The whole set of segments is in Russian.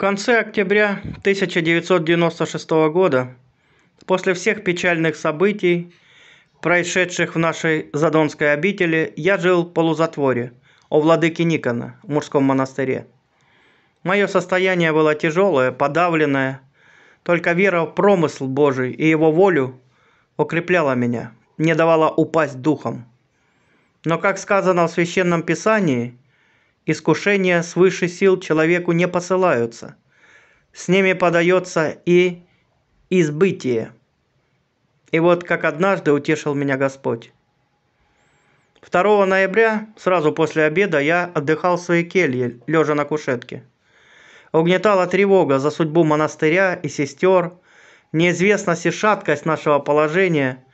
конце октября 1996 года, после всех печальных событий, происшедших в нашей Задонской обители, я жил в полузатворе у владыки Никона в мужском монастыре. Мое состояние было тяжелое, подавленное, только вера в промысл Божий и его волю укрепляла меня, не давала упасть духом. Но, как сказано в Священном Писании – искушения свыше сил человеку не посылаются. С ними подается и избытие. И вот как однажды утешил меня Господь. 2 ноября, сразу после обеда, я отдыхал в своей келье, лежа на кушетке. Угнетала тревога за судьбу монастыря и сестер, неизвестность и шаткость нашего положения.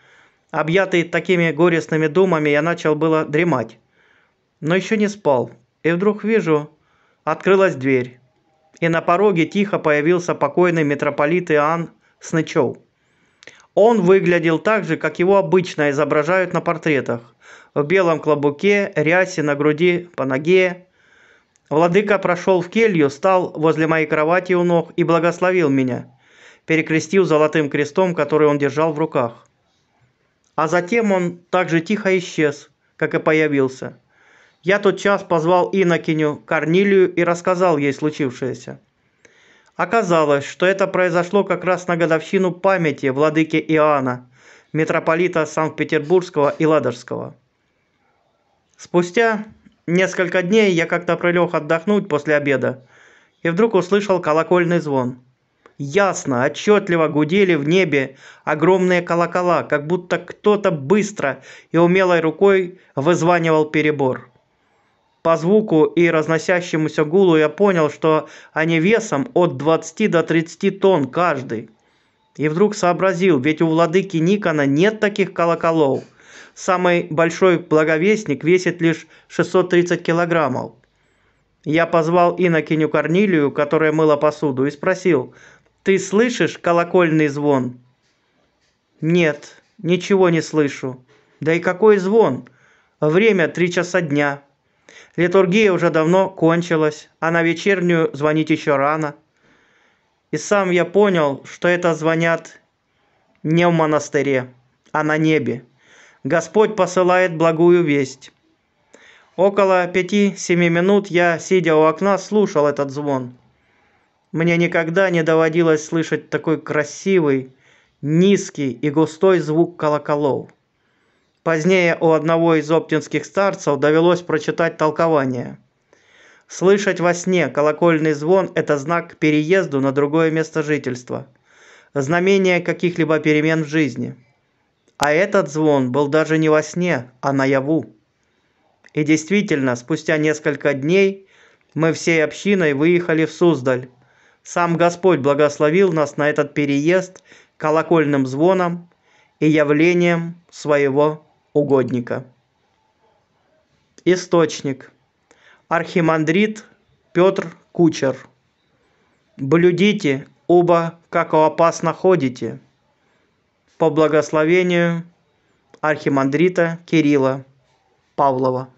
Объятый такими горестными думами, я начал было дремать, но еще не спал, и вдруг вижу, открылась дверь, и на пороге тихо появился покойный митрополит Иоанн Снычев. Он выглядел так же, как его обычно изображают на портретах. В белом клобуке, рясе на груди, по ноге. Владыка прошел в келью, стал возле моей кровати у ног и благословил меня, перекрестил золотым крестом, который он держал в руках. А затем он так же тихо исчез, как и появился – я тот час позвал инокиню Корнилию и рассказал ей случившееся. Оказалось, что это произошло как раз на годовщину памяти владыки Иоанна, митрополита Санкт-Петербургского и Ладожского. Спустя несколько дней я как-то прилег отдохнуть после обеда и вдруг услышал колокольный звон. Ясно, отчетливо гудели в небе огромные колокола, как будто кто-то быстро и умелой рукой вызванивал перебор по звуку и разносящемуся гулу я понял, что они весом от 20 до 30 тонн каждый. И вдруг сообразил, ведь у владыки Никона нет таких колоколов. Самый большой благовестник весит лишь 630 килограммов. Я позвал инокиню Корнилию, которая мыла посуду, и спросил, «Ты слышишь колокольный звон?» «Нет, ничего не слышу». «Да и какой звон? Время три часа дня». Литургия уже давно кончилась, а на вечернюю звонить еще рано. И сам я понял, что это звонят не в монастыре, а на небе. Господь посылает благую весть. Около пяти-семи минут я, сидя у окна, слушал этот звон. Мне никогда не доводилось слышать такой красивый, низкий и густой звук колоколов. Позднее у одного из оптинских старцев довелось прочитать толкование. Слышать во сне колокольный звон – это знак к переезду на другое место жительства, знамение каких-либо перемен в жизни. А этот звон был даже не во сне, а наяву. И действительно, спустя несколько дней мы всей общиной выехали в Суздаль. Сам Господь благословил нас на этот переезд колокольным звоном и явлением своего угодника. Источник. Архимандрит Петр Кучер. Блюдите, оба, как опасно ходите. По благословению архимандрита Кирилла Павлова.